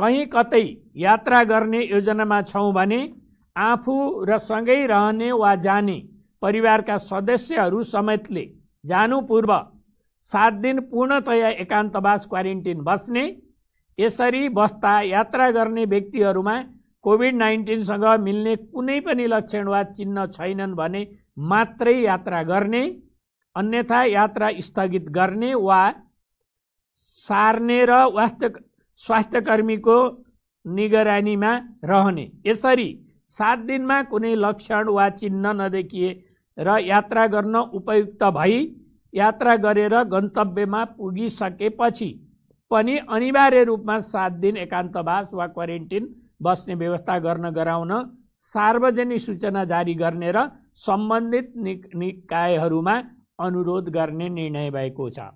कहीँ कतै यात्रा गर्ने योजनामा छौँ भने आफू र सँगै रहने वा जाने परिवारका सदस्यहरू समेतले जानु पूर्व सात दिन पूर्णतया एकान्तवास क्वारेन्टिन बस्ने यसरी बस्दा यात्रा गर्ने व्यक्तिहरूमा कोभिड नाइन्टिनसँग मिल्ने कुनै पनि लक्षण वा चिन्ह छैनन् भने मात्रै यात्रा गर्ने अन्यथा यात्रा स्थगित गर्ने वा सार्ने र वास्तव स्वास्थ्यकर्मीको निगरानीमा रहने यसरी सात दिनमा कुनै लक्षण वा चिन्ह नदेखिए र यात्रा गर्न उपयुक्त भई यात्रा गरेर गन्तव्यमा पुगिसकेपछि पनि अनिवार्य रूपमा सात दिन एकान्तवास वा क्वारेन्टिन बस्ने व्यवस्था गर्न गराउन सार्वजनिक सूचना जारी गर्ने र सम्बन्धित निकायहरूमा अनुरोध गर्ने निर्णय भएको छ